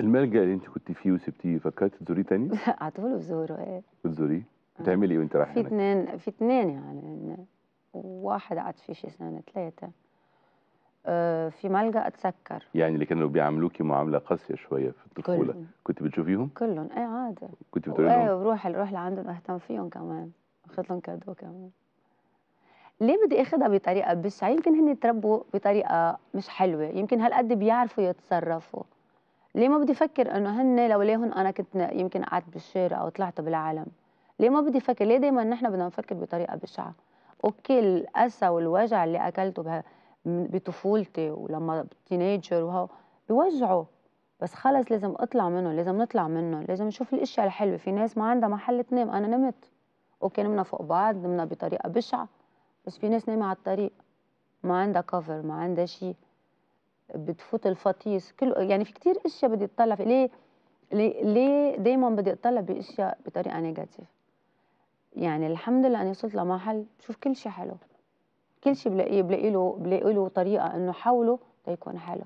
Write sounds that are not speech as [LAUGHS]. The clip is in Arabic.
الملجأ اللي انت كنت فيه وسبتيه فكرت تزوريه تاني؟ [LAUGHS] لا على طول بزوره ايه بتزوريه؟ آه. بتعملي ايه وانت رايحه في اثنين في اثنين يعني واحد قعد فيه شي سنه ثلاثه آه، في ملجأ اتسكر يعني اللي كانوا بيعاملوكي معامله قاسيه شويه في الطفوله كلهم. كنت بتشوفيهم؟ كلهم ايه عادي كنت بتقولي لهم؟ ايه بروح بروح لعندهم اهتم فيهم كمان اخذ لهم كادو كمان ليه بدي اخذها بطريقه بشعه يعني يمكن هن تربوا بطريقه مش حلوه يمكن هالقد بيعرفوا يتصرفوا ليه ما بدي افكر انه هن لو ليهن انا كنت يمكن قعدت بالشارع او طلعت بالعالم ليه ما بدي افكر ليه دائما نحن بدنا نفكر بطريقه بشعه اوكي الاسى والوجع اللي اكلته بها بطفولتي ولما تينيجر وهو بوجعه بس خلص لازم اطلع منهم لازم نطلع منهم لازم نشوف الاشياء الحلوه في ناس ما عندها محل تنام انا نمت اوكي نمنا فوق بعض نمنا بطريقه بشعه بس في ناس نايمه على الطريق ما عندها كفر ما عندها شيء بتفوت الفطيس كله يعني في كتير اشياء بدي اتطلع فيه ليه ليه, دايما بدي اتطلع باشياء بطريقه نيجاتيف يعني الحمد لله اني وصلت لمحل بشوف كل شيء حلو كل شيء بلاقيه بلاقي له بلاقي له طريقه انه حوله ليكون حلو